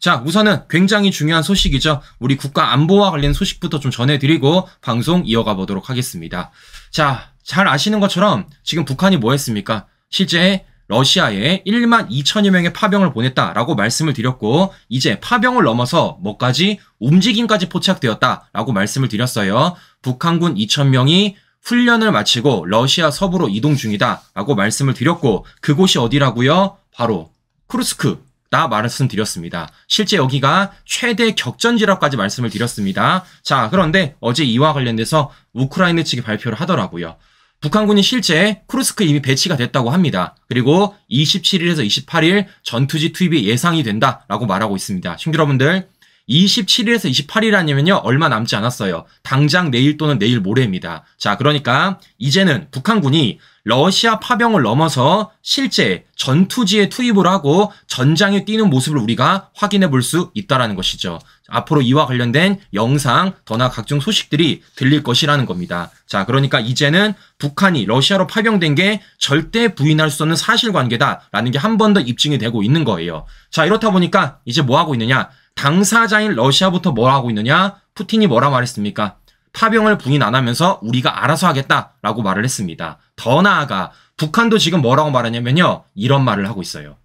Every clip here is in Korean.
자, 우선은 굉장히 중요한 소식이죠. 우리 국가 안보와 관련 소식부터 좀 전해드리고 방송 이어가 보도록 하겠습니다. 자, 잘 아시는 것처럼 지금 북한이 뭐 했습니까? 실제 러시아에 1만 2천여 명의 파병을 보냈다라고 말씀을 드렸고 이제 파병을 넘어서 뭐까지 움직임까지 포착되었다라고 말씀을 드렸어요. 북한군 2천 명이 훈련을 마치고 러시아 서부로 이동 중이다라고 말씀을 드렸고 그곳이 어디라고요? 바로 크루스크 다 말씀드렸습니다. 실제 여기가 최대 격전지라고까지 말씀을 드렸습니다. 자, 그런데 어제 이와 관련돼서 우크라이나 측이 발표를 하더라고요. 북한군이 실제 크루스크 이미 배치가 됐다고 합니다. 그리고 27일에서 28일 전투지 투입이 예상이 된다라고 말하고 있습니다. 신 여러분들 27일에서 28일 아니면요 얼마 남지 않았어요. 당장 내일 또는 내일 모레입니다. 자 그러니까 이제는 북한군이 러시아 파병을 넘어서 실제 전투지에 투입을 하고 전장에 뛰는 모습을 우리가 확인해 볼 수 있다라는 것이죠. 앞으로 이와 관련된 영상, 더나 각종 소식들이 들릴 것이라는 겁니다. 자, 그러니까 이제는 북한이 러시아로 파병된 게 절대 부인할 수 없는 사실관계다라는 게 한 번 더 입증이 되고 있는 거예요. 자, 이렇다 보니까 이제 뭐 하고 있느냐? 당사자인 러시아부터 뭐 하고 있느냐? 푸틴이 뭐라 말했습니까? 파병을 부인 안 하면서 우리가 알아서 하겠다라고 말을 했습니다. 더 나아가 북한도 지금 뭐라고 말하냐면요. 이런 말을 하고 있어요.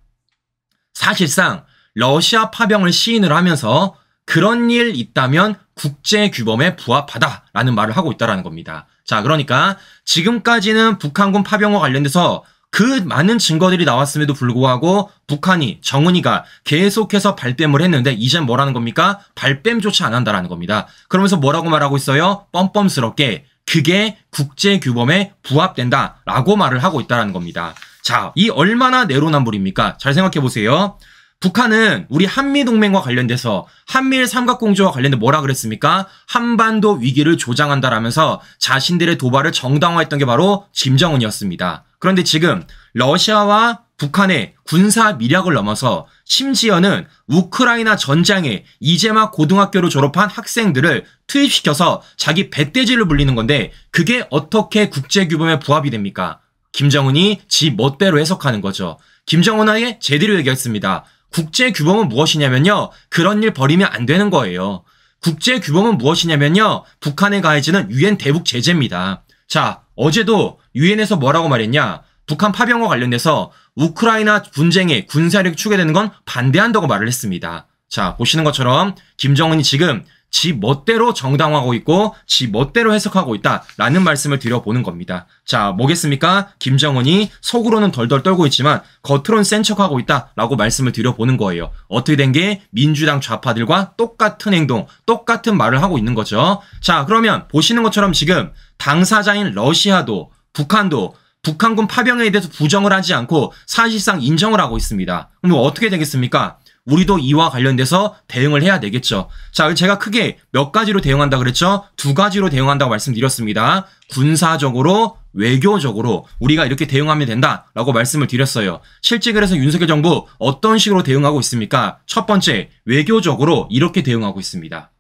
사실상 러시아 파병을 시인을 하면서 그런 일 있다면 국제 규범에 부합하다라는 말을 하고 있다라는 겁니다. 자, 그러니까 지금까지는 북한군 파병과 관련돼서 그 많은 증거들이 나왔음에도 불구하고 북한이 정은이가 계속해서 발뺌을 했는데 이제 뭐라는 겁니까? 발뺌조차 안 한다라는 겁니다. 그러면서 뭐라고 말하고 있어요? 뻔뻔스럽게 그게 국제 규범에 부합된다라고 말을 하고 있다라는 겁니다. 자, 이 얼마나 내로남불입니까? 잘 생각해 보세요. 북한은 우리 한미동맹과 관련돼서 한미일 삼각공조와 관련된 뭐라 그랬습니까? 한반도 위기를 조장한다라면서 자신들의 도발을 정당화했던 게 바로 김정은이었습니다. 그런데 지금 러시아와 북한의 군사 미략을 넘어서 심지어는 우크라이나 전장에 이제 막 고등학교를 졸업한 학생들을 투입시켜서 자기 배때지를 불리는 건데 그게 어떻게 국제 규범에 부합이 됩니까? 김정은이 지 멋대로 해석하는 거죠. 김정은에게 제대로 얘기했습니다. 국제 규범은 무엇이냐면요. 그런 일 벌이면 안 되는 거예요. 국제 규범은 무엇이냐면요. 북한에 가해지는 유엔 대북 제재입니다. 자, 어제도 유엔에서 뭐라고 말했냐? 북한 파병과 관련돼서 우크라이나 분쟁에 군사력이 추가되는 건 반대한다고 말을 했습니다. 자, 보시는 것처럼 김정은이 지금 지 멋대로 정당화하고 있고 지 멋대로 해석하고 있다라는 말씀을 드려보는 겁니다. 자, 뭐겠습니까? 김정은이 속으로는 덜덜 떨고 있지만 겉으론 센 척하고 있다라고 말씀을 드려보는 거예요. 어떻게 된 게 민주당 좌파들과 똑같은 행동, 똑같은 말을 하고 있는 거죠. 자, 그러면 보시는 것처럼 지금 당사자인 러시아도 북한도 북한군 파병에 대해서 부정을 하지 않고 사실상 인정을 하고 있습니다. 그럼 어떻게 되겠습니까? 우리도 이와 관련돼서 대응을 해야 되겠죠. 자, 제가 크게 몇 가지로 대응한다 그랬죠? 두 가지로 대응한다고 말씀드렸습니다. 군사적으로 외교적으로 우리가 이렇게 대응하면 된다라고 말씀을 드렸어요. 실제 그래서 윤석열 정부 어떤 식으로 대응하고 있습니까? 첫 번째, 외교적으로 이렇게 대응하고 있습니다.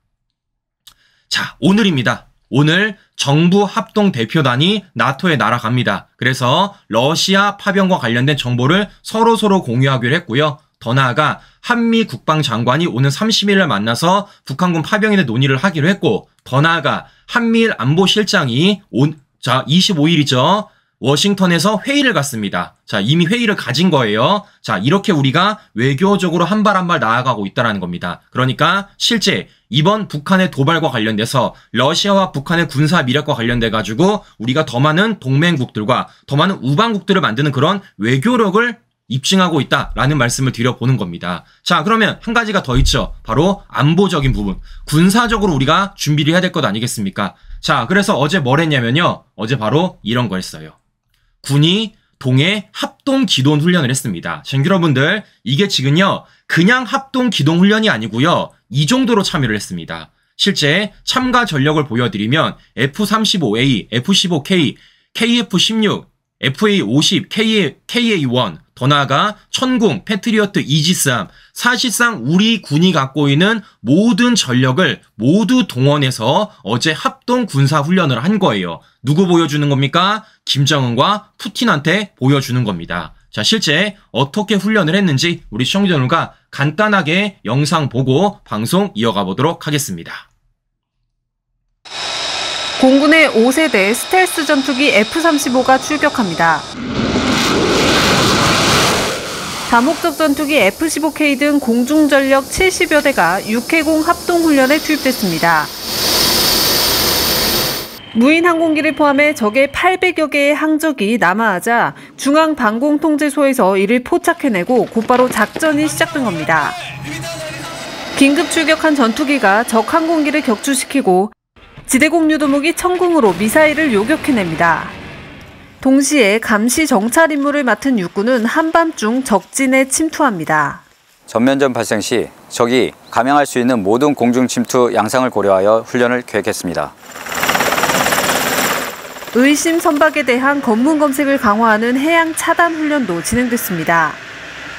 자, 오늘입니다. 오늘 정부 합동 대표단이 나토에 날아갑니다. 그래서 러시아 파병과 관련된 정보를 서로서로 서로 공유하기로 했고요. 더 나아가 한미 국방장관이 오는 30일 날 만나서 북한군 파병에 대 논의를 하기로 했고 더 나아가 한미일 안보실장이 온, 자 25일이죠. 워싱턴에서 회의를 갔습니다. 자, 이미 회의를 가진 거예요. 자, 이렇게 우리가 외교적으로 한 발 한 발 나아가고 있다는 겁니다. 그러니까 실제 이번 북한의 도발과 관련돼서 러시아와 북한의 군사 미력과 관련돼 가지고 우리가 더 많은 동맹국들과 더 많은 우방국들을 만드는 그런 외교력을 입증하고 있다라는 말씀을 드려보는 겁니다. 자, 그러면 한 가지가 더 있죠. 바로 안보적인 부분. 군사적으로 우리가 준비를 해야 될 것 아니겠습니까? 자, 그래서 어제 뭘 했냐면요. 어제 바로 이런 거 했어요. 군이 동해 합동 기동 훈련을 했습니다. 청기 여러분들, 이게 지금요. 그냥 합동 기동 훈련이 아니고요. 이 정도로 참여를 했습니다. 실제 참가 전력을 보여드리면 F-35A, F-15K, KF-16, FA-50, KA-1, 번화가, 천궁, 패트리어트 이지스함 사실상 우리 군이 갖고 있는 모든 전력을 모두 동원해서 어제 합동 군사 훈련을 한 거예요. 누구 보여주는 겁니까? 김정은과 푸틴한테 보여주는 겁니다. 자, 실제 어떻게 훈련을 했는지 우리 시청자여러분과 간단하게 영상 보고 방송 이어가 보도록 하겠습니다. 공군의 5세대 스텔스 전투기 F-35가 출격합니다. 다목적 전투기 F-15K 등 공중전력 70여 대가 육해공 합동훈련에 투입됐습니다. 무인 항공기를 포함해 적의 800여 개의 항적이 남아하자 중앙방공통제소에서 이를 포착해내고 곧바로 작전이 시작된 겁니다. 긴급 출격한 전투기가 적 항공기를 격추시키고 지대공유 도목이 천궁으로 미사일을 요격해냅니다. 동시에 감시 정찰 임무를 맡은 육군은 한밤중 적진에 침투합니다. 전면전 발생 시 적이 감행할 수 있는 모든 공중 침투 양상을 고려하여 훈련을 계획했습니다. 의심 선박에 대한 검문 검색을 강화하는 해양 차단 훈련도 진행됐습니다.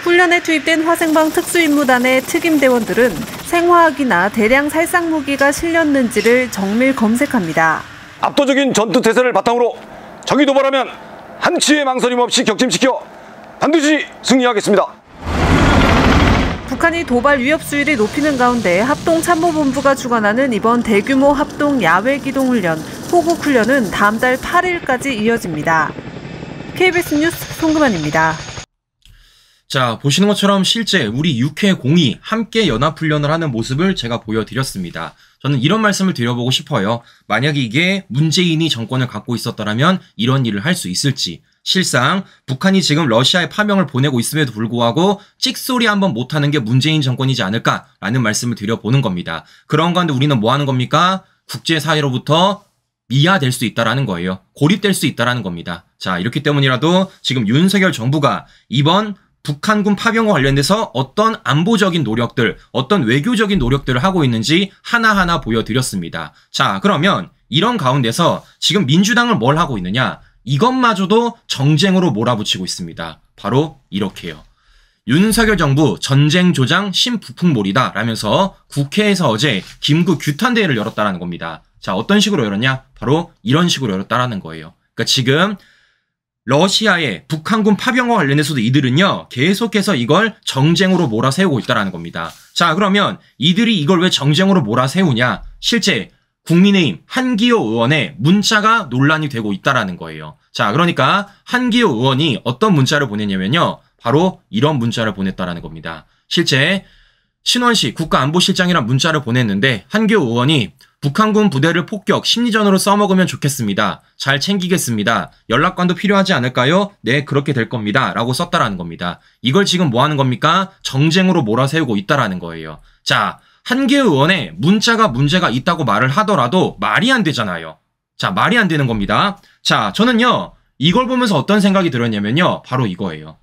훈련에 투입된 화생방 특수임무단의 특임대원들은 생화학이나 대량 살상 무기가 실렸는지를 정밀 검색합니다. 압도적인 전투 태세를 바탕으로 적이 도발하면 한치의 망설임 없이 격침시켜 반드시 승리하겠습니다. 북한이 도발 위협 수위를 높이는 가운데 합동참모본부가 주관하는 이번 대규모 합동 야외 기동훈련 호국훈련은 다음 달 8일까지 이어집니다. KBS 뉴스 송금환입니다. 자, 보시는 것처럼 실제 우리 육해공이 함께 연합훈련을 하는 모습을 제가 보여드렸습니다. 저는 이런 말씀을 드려보고 싶어요. 만약에 이게 문재인이 정권을 갖고 있었더라면 이런 일을 할 수 있을지. 실상 북한이 지금 러시아에 파병을 보내고 있음에도 불구하고 찍소리 한번 못하는 게 문재인 정권이지 않을까라는 말씀을 드려보는 겁니다. 그런 가운데 우리는 뭐 하는 겁니까? 국제사회로부터 미화될 수 있다라는 거예요. 고립될 수 있다라는 겁니다. 자, 이렇기 때문이라도 지금 윤석열 정부가 이번 북한군 파병과 관련돼서 어떤 안보적인 노력들, 어떤 외교적인 노력들을 하고 있는지 하나하나 보여드렸습니다. 자, 그러면 이런 가운데서 지금 민주당을 뭘 하고 있느냐? 이것마저도 정쟁으로 몰아붙이고 있습니다. 바로 이렇게요. 윤석열 정부 전쟁 조장 신부품몰이다 라면서 국회에서 어제 김구 규탄대회를 열었다라는 겁니다. 자, 어떤 식으로 열었냐? 바로 이런 식으로 열었다라는 거예요. 그러니까 지금 러시아의 북한군 파병과 관련해서도 이들은요 계속해서 이걸 정쟁으로 몰아세우고 있다라는 겁니다. 자 그러면 이들이 이걸 왜 정쟁으로 몰아세우냐? 실제 국민의힘 한기호 의원의 문자가 논란이 되고 있다라는 거예요. 자 그러니까 한기호 의원이 어떤 문자를 보냈냐면요 바로 이런 문자를 보냈다라는 겁니다. 실제 신원식 국가안보실장이란 문자를 보냈는데 한기호 의원이 북한군 부대를 폭격, 심리전으로 써먹으면 좋겠습니다. 잘 챙기겠습니다. 연락관도 필요하지 않을까요? 네, 그렇게 될 겁니다. 라고 썼다라는 겁니다. 이걸 지금 뭐 하는 겁니까? 정쟁으로 몰아세우고 있다라는 거예요. 자, 한계 의원의 문자가 문제가 있다고 말을 하더라도 말이 안 되잖아요. 자, 말이 안 되는 겁니다. 자, 저는요, 이걸 보면서 어떤 생각이 들었냐면요. 바로 이거예요.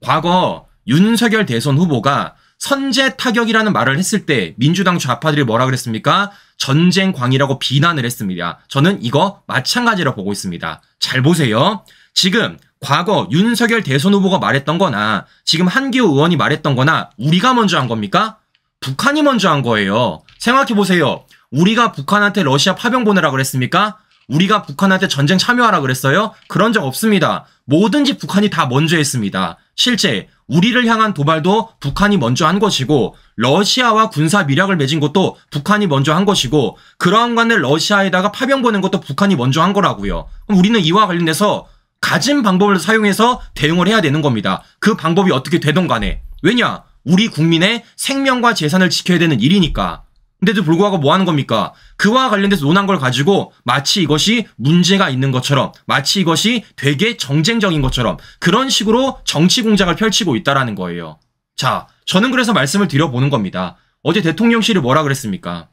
과거 윤석열 대선 후보가 선제 타격이라는 말을 했을 때 민주당 좌파들이 뭐라 그랬습니까? 전쟁광이라고 비난을 했습니다. 저는 이거 마찬가지라 보고 있습니다. 잘 보세요. 지금 과거 윤석열 대선 후보가 말했던 거나 지금 한기호 의원이 말했던 거나 우리가 먼저 한 겁니까? 북한이 먼저 한 거예요. 생각해 보세요. 우리가 북한한테 러시아 파병 보내라 고 그랬습니까? 우리가 북한한테 전쟁 참여하라 그랬어요? 그런 적 없습니다. 뭐든지 북한이 다 먼저 했습니다. 실제 우리를 향한 도발도 북한이 먼저 한 것이고 러시아와 군사 밀약을 맺은 것도 북한이 먼저 한 것이고 그러한 관을 러시아에다가 파병 보낸 것도 북한이 먼저 한 거라고요. 우리는 이와 관련해서 가진 방법을 사용해서 대응을 해야 되는 겁니다. 그 방법이 어떻게 되던 간에 왜냐 우리 국민의 생명과 재산을 지켜야 되는 일이니까 근데도 불구하고 뭐 하는 겁니까? 그와 관련돼서 논한 걸 가지고 마치 이것이 문제가 있는 것처럼 마치 이것이 되게 정쟁적인 것처럼 그런 식으로 정치 공작을 펼치고 있다라는 거예요. 자, 저는 그래서 말씀을 드려보는 겁니다. 어제 대통령실이 뭐라 그랬습니까?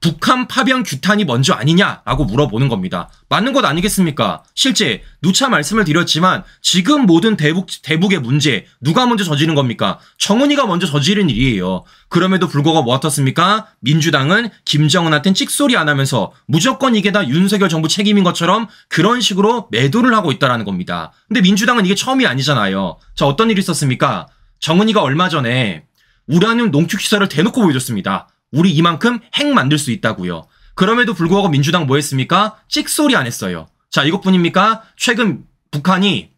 북한 파병 규탄이 먼저 아니냐라고 물어보는 겁니다. 맞는 것 아니겠습니까? 실제 누차 말씀을 드렸지만 지금 모든 대북 대북의 문제 누가 먼저 저지른 겁니까? 정은이가 먼저 저지른 일이에요. 그럼에도 불구하고 뭐 어떻습니까? 민주당은 김정은한테 찍소리 안 하면서 무조건 이게 다 윤석열 정부 책임인 것처럼 그런 식으로 매도를 하고 있다라는 겁니다. 근데 민주당은 이게 처음이 아니잖아요. 자 어떤 일이 있었습니까? 정은이가 얼마 전에 우라늄 농축 시설을 대놓고 보여줬습니다. 우리 이만큼 핵 만들 수 있다고요. 그럼에도 불구하고 민주당 뭐 했습니까? 찍소리 안 했어요. 자, 이것뿐입니까? 최근 북한이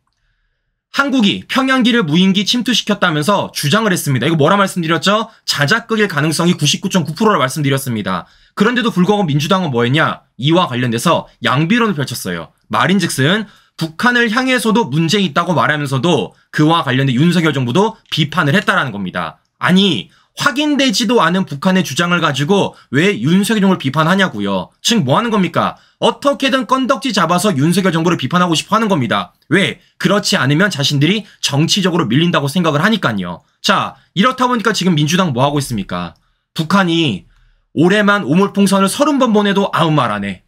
한국이 평양기를 무인기 침투시켰다면서 주장을 했습니다. 이거 뭐라 말씀드렸죠? 자작극일 가능성이 99.9%라 말씀드렸습니다. 그런데도 불구하고 민주당은 뭐했냐? 이와 관련돼서 양비론을 펼쳤어요. 말인즉슨 북한을 향해서도 문제 있다고 말하면서도 그와 관련된 윤석열 정부도 비판을 했다라는 겁니다. 아니 확인되지도 않은 북한의 주장을 가지고 왜 윤석열을 비판하냐고요. 지금 뭐 하는 겁니까? 어떻게든 건덕지 잡아서 윤석열 정부를 비판하고 싶어 하는 겁니다. 왜? 그렇지 않으면 자신들이 정치적으로 밀린다고 생각을 하니까요. 자, 이렇다 보니까 지금 민주당 뭐 하고 있습니까? 북한이 올해만 오물풍선을 30번 보내도 아무 말 안 해.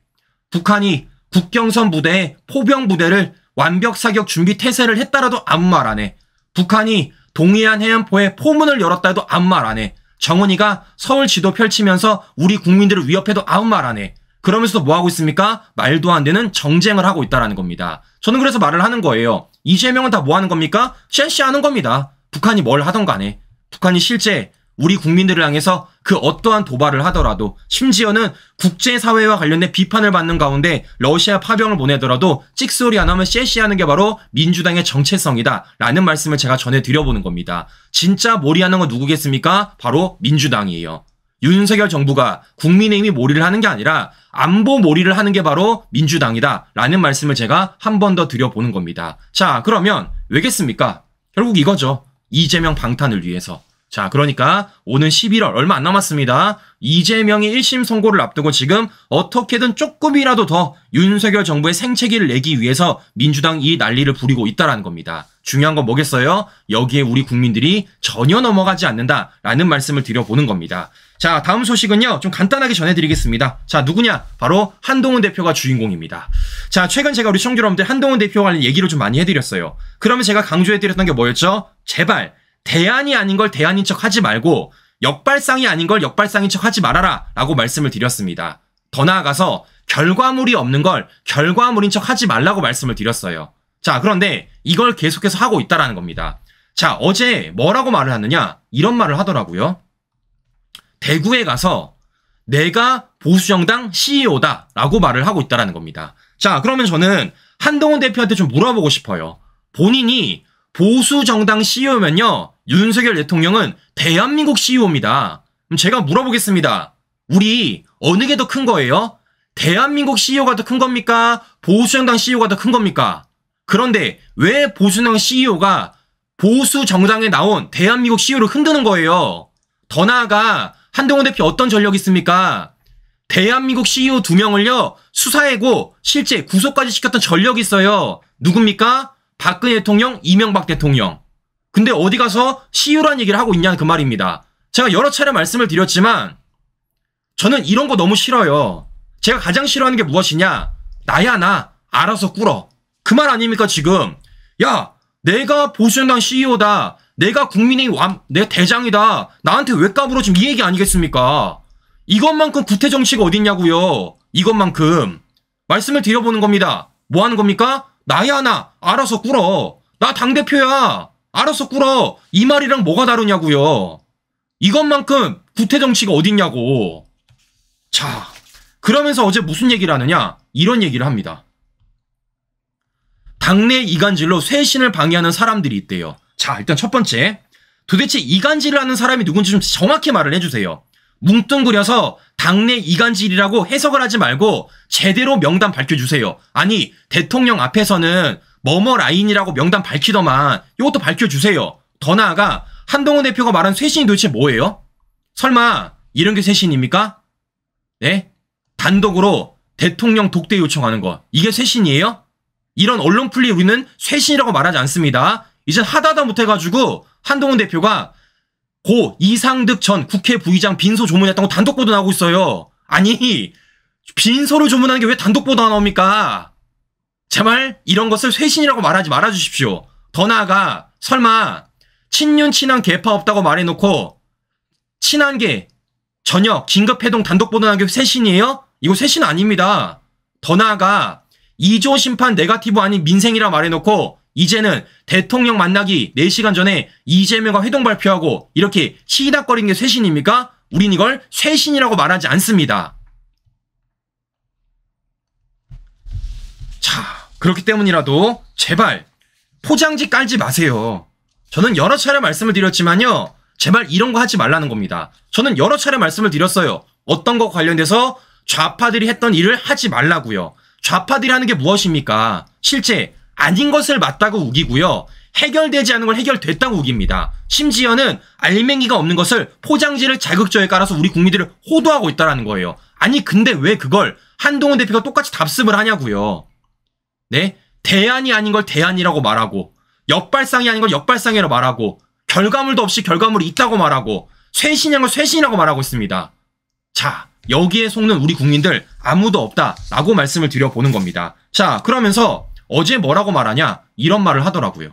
북한이 국경선 부대에 포병 부대를 완벽 사격 준비 태세를 했다라도 아무 말 안 해. 북한이 동해안 해안포에 포문을 열었다 해도 아무 말 안 해. 정은이가 서울 지도 펼치면서 우리 국민들을 위협해도 아무 말 안 해. 그러면서도 뭐 하고 있습니까? 말도 안 되는 정쟁을 하고 있다라는 겁니다. 저는 그래서 말을 하는 거예요. 이재명은 다 뭐 하는 겁니까? 쉐시하는 겁니다. 북한이 뭘 하던 간에. 북한이 실제 우리 국민들을 향해서 그 어떠한 도발을 하더라도 심지어는 국제사회와 관련된 비판을 받는 가운데 러시아 파병을 보내더라도 찍소리 안 하면 쎄시하는 게 바로 민주당의 정체성이다 라는 말씀을 제가 전해드려보는 겁니다. 진짜 몰이하는 건 누구겠습니까? 바로 민주당이에요. 윤석열 정부가 국민의힘이 몰이를 하는 게 아니라 안보 몰이를 하는 게 바로 민주당이다 라는 말씀을 제가 한 번 더 드려보는 겁니다. 자 그러면 왜겠습니까? 결국 이거죠. 이재명 방탄을 위해서. 자, 그러니까 오는 11월 얼마 안 남았습니다. 이재명이 1심 선고를 앞두고 지금 어떻게든 조금이라도 더 윤석열 정부의 생채기를 내기 위해서 민주당 이 난리를 부리고 있다라는 겁니다. 중요한 건 뭐겠어요? 여기에 우리 국민들이 전혀 넘어가지 않는다라는 말씀을 드려보는 겁니다. 자, 다음 소식은요. 좀 간단하게 전해드리겠습니다. 자, 누구냐? 바로 한동훈 대표가 주인공입니다. 자, 최근 제가 우리 청자 여러분들 한동훈 대표 관련 얘기를 좀 많이 해드렸어요. 그러면 제가 강조해드렸던 게 뭐였죠? 제발 대안이 아닌 걸 대안인 척 하지 말고 역발상이 아닌 걸 역발상인 척 하지 말아라 라고 말씀을 드렸습니다. 더 나아가서 결과물이 없는 걸 결과물인 척 하지 말라고 말씀을 드렸어요. 자, 그런데 이걸 계속해서 하고 있다라는 겁니다. 자, 어제 뭐라고 말을 하느냐? 이런 말을 하더라고요. 대구에 가서 내가 보수정당 CEO다 라고 말을 하고 있다라는 겁니다. 자, 그러면 저는 한동훈 대표한테 좀 물어보고 싶어요. 본인이 보수 정당 CEO면요. 윤석열 대통령은 대한민국 CEO입니다. 그럼 제가 물어보겠습니다. 우리 어느 게 더 큰 거예요? 대한민국 CEO가 더 큰 겁니까? 보수 정당 CEO가 더 큰 겁니까? 그런데 왜 보수당 정 CEO가 보수 정당에 나온 대한민국 CEO를 흔드는 거예요? 더 나아가 한동훈 대표 어떤 전력이 있습니까? 대한민국 CEO 두 명을요 수사해고 실제 구속까지 시켰던 전력이 있어요. 누굽니까? 박근혜 대통령, 이명박 대통령. 근데 어디 가서 시유란 얘기를 하고 있냐 는그 말입니다. 제가 여러 차례 말씀을 드렸지만 저는 이런 거 너무 싫어요. 제가 가장 싫어하는 게 무엇이냐? 나야 나 알아서 꿇어. 그 말 아닙니까 지금? 야 내가 보수연당 CEO다. 내가 국민의 왕, 내 대장이다. 나한테 왜 까불어 지금 이 얘기 아니겠습니까? 이것만큼 구태 정치가 어딨냐고요. 이것만큼 말씀을 드려보는 겁니다. 뭐 하는 겁니까? 나야 나 알아서 꿇어. 나 당대표야. 알아서 꿇어. 이 말이랑 뭐가 다르냐고요. 이것만큼 구태정치가 어딨냐고. 자, 그러면서 어제 무슨 얘기를 하느냐? 이런 얘기를 합니다. 당내 이간질로 쇄신을 방해하는 사람들이 있대요. 자, 일단 첫 번째. 도대체 이간질을 하는 사람이 누군지 좀 정확히 말을 해주세요. 뭉뚱그려서 당내 이간질이라고 해석을 하지 말고 제대로 명단 밝혀주세요. 아니 대통령 앞에서는 머머 라인이라고 명단 밝히더만 이것도 밝혀주세요. 더 나아가 한동훈 대표가 말한 쇄신이 도대체 뭐예요? 설마 이런 게 쇄신입니까? 네? 단독으로 대통령 독대 요청하는 거 이게 쇄신이에요? 이런 언론 플리 우리는 쇄신이라고 말하지 않습니다. 이젠 하다다 못해가지고 한동훈 대표가 고 이상득 전 국회 부의장 빈소 조문했던 거 단독 보도 나오고 있어요. 아니 빈소를 조문하는 게 왜 단독 보도가 나옵니까? 제발 이런 것을 쇄신이라고 말하지 말아주십시오. 더 나아가 설마 친윤 친한 개파 없다고 말해놓고 친한 개 저녁 긴급 해동 단독 보도한 게 쇄신이에요? 이거 쇄신 아닙니다. 더 나아가 2조 심판 네가티브 아닌 민생이라 말해놓고 이제는 대통령 만나기 4시간 전에 이재명과 회동 발표하고 이렇게 시닥거린 게 쇄신입니까? 우린 이걸 쇄신이라고 말하지 않습니다. 자, 그렇기 때문이라도 제발 포장지 깔지 마세요. 저는 여러 차례 말씀을 드렸지만요. 제발 이런 거 하지 말라는 겁니다. 저는 여러 차례 말씀을 드렸어요. 어떤 거 관련돼서 좌파들이 했던 일을 하지 말라고요. 좌파들이 하는 게 무엇입니까? 실제 아닌 것을 맞다고 우기고요. 해결되지 않은 걸 해결됐다고 우깁니다. 심지어는 알맹이가 없는 것을 포장지를 자극적에 깔아서 우리 국민들을 호도하고 있다라는 거예요. 아니 근데 왜 그걸 한동훈 대표가 똑같이 답습을 하냐고요. 네? 대안이 아닌 걸 대안이라고 말하고 역발상이 아닌 걸 역발상이라고 말하고 결과물도 없이 결과물이 있다고 말하고 쇄신인 걸 쇄신이라고 말하고 있습니다. 자, 여기에 속는 우리 국민들 아무도 없다라고 말씀을 드려보는 겁니다. 자, 그러면서 어제 뭐라고 말하냐? 이런 말을 하더라고요.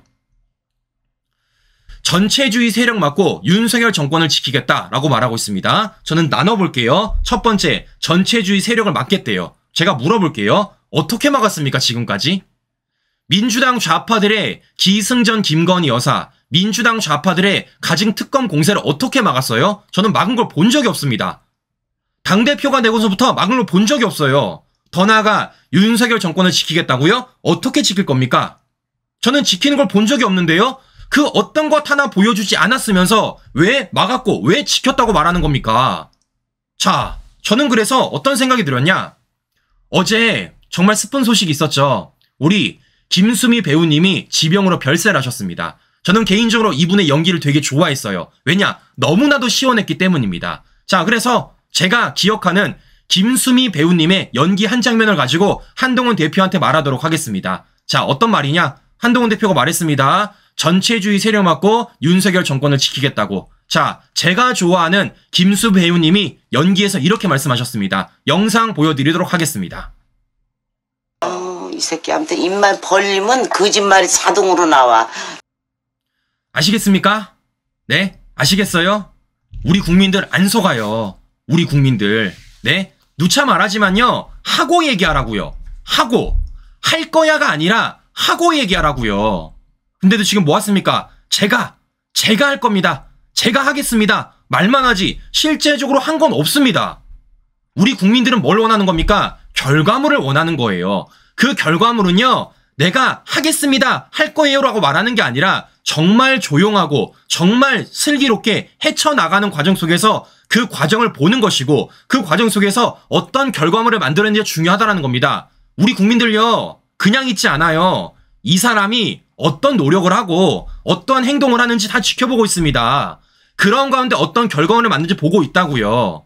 전체주의 세력 맞고 윤석열 정권을 지키겠다라고 말하고 있습니다. 저는 나눠볼게요. 첫 번째, 전체주의 세력을 막겠대요. 제가 물어볼게요. 어떻게 막았습니까, 지금까지? 민주당 좌파들의 기승전 김건희 여사, 민주당 좌파들의 가진 특검 공세를 어떻게 막았어요? 저는 막은 걸 본 적이 없습니다. 당대표가 되고서부터 막은 걸 본 적이 없어요. 더 나아가 윤석열 정권을 지키겠다고요? 어떻게 지킬 겁니까? 저는 지키는 걸 본 적이 없는데요. 그 어떤 것 하나 보여주지 않았으면서 왜 막았고 왜 지켰다고 말하는 겁니까? 자, 저는 그래서 어떤 생각이 들었냐? 어제 정말 슬픈 소식이 있었죠. 우리 김수미 배우님이 지병으로 별세를 하셨습니다. 저는 개인적으로 이분의 연기를 되게 좋아했어요. 왜냐? 너무나도 시원했기 때문입니다. 자, 그래서 제가 기억하는 김수미 배우님의 연기 한 장면을 가지고 한동훈 대표한테 말하도록 하겠습니다. 자, 어떤 말이냐? 한동훈 대표가 말했습니다. 전체주의 세력 맞고 윤석열 정권을 지키겠다고. 자, 제가 좋아하는 김수 배우님이 연기에서 이렇게 말씀하셨습니다. 영상 보여드리도록 하겠습니다. 어, 이 새끼 아무튼 입만 벌리면 거짓말이 자동으로 나와. 아시겠습니까? 네? 아시겠어요? 우리 국민들 안 속아요. 우리 국민들. 네? 누차 말하지만요. 하고 얘기하라고요. 하고. 할 거야가 아니라 하고 얘기하라고요. 근데도 지금 뭐 왔습니까? 제가 제가 할 겁니다. 제가 하겠습니다. 말만 하지 실제적으로 한 건 없습니다. 우리 국민들은 뭘 원하는 겁니까? 결과물을 원하는 거예요. 그 결과물은요. 내가 하겠습니다. 할 거예요라고 말하는 게 아니라 정말 조용하고 정말 슬기롭게 헤쳐나가는 과정 속에서 그 과정을 보는 것이고 그 과정 속에서 어떤 결과물을 만들어는지중요하다는 겁니다. 우리 국민들요. 그냥 있지 않아요. 이 사람이 어떤 노력을 하고 어떤 행동을 하는지 다 지켜보고 있습니다. 그런 가운데 어떤 결과물을 만드는지 보고 있다고요.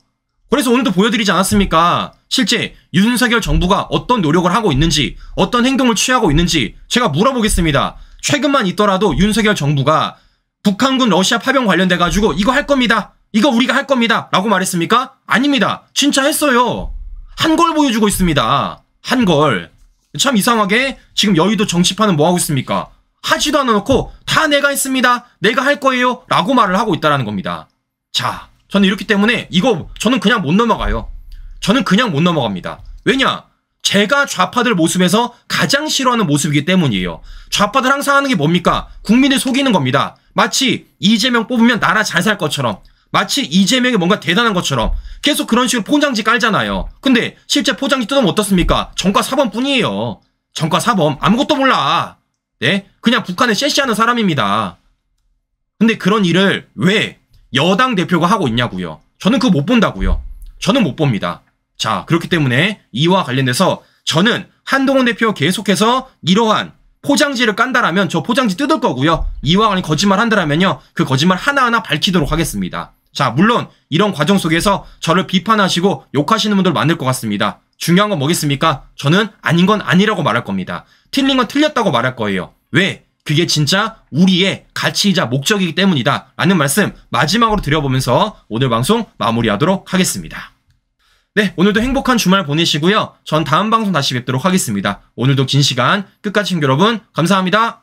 그래서 오늘도 보여드리지 않았습니까? 실제 윤석열 정부가 어떤 노력을 하고 있는지 어떤 행동을 취하고 있는지 제가 물어보겠습니다. 최근만 있더라도 윤석열 정부가 북한군 러시아 파병 관련돼 가지고 이거 할 겁니다. 이거 우리가 할 겁니다. 라고 말했습니까? 아닙니다. 진짜 했어요. 한 걸 보여주고 있습니다. 한 걸. 참 이상하게 지금 여의도 정치판은 뭐하고 있습니까? 하지도 않아놓고 다 내가 했습니다. 내가 할 거예요. 라고 말을 하고 있다는 겁니다. 자, 저는 이렇기 때문에 이거 저는 그냥 못 넘어가요. 저는 그냥 못 넘어갑니다. 왜냐? 제가 좌파들 모습에서 가장 싫어하는 모습이기 때문이에요. 좌파들 항상 하는 게 뭡니까? 국민을 속이는 겁니다. 마치 이재명 뽑으면 나라 잘 살 것처럼 마치 이재명이 뭔가 대단한 것처럼 계속 그런 식으로 포장지 깔잖아요. 근데 실제 포장지 뜯으면 어떻습니까? 정과 4범 뿐이에요. 정과 4범 아무것도 몰라. 네? 그냥 북한을 셰시하는 사람입니다. 근데 그런 일을 왜 여당 대표가 하고 있냐고요. 저는 그거 못 본다고요. 저는 못 봅니다. 자, 그렇기 때문에 이와 관련돼서 저는 한동훈 대표 계속해서 이러한 포장지를 깐다라면 저 포장지 뜯을 거고요. 이와 관련 거짓말 한다라면요. 그 거짓말 하나하나 밝히도록 하겠습니다. 자, 물론 이런 과정 속에서 저를 비판하시고 욕하시는 분들 많을 것 같습니다. 중요한 건 뭐겠습니까? 저는 아닌 건 아니라고 말할 겁니다. 틀린 건 틀렸다고 말할 거예요. 왜? 그게 진짜 우리의 가치이자 목적이기 때문이다. 라는 말씀 마지막으로 드려보면서 오늘 방송 마무리하도록 하겠습니다. 네, 오늘도 행복한 주말 보내시고요. 전 다음 방송 다시 뵙도록 하겠습니다. 오늘도 긴 시간 끝까지 챙 여러분 감사합니다.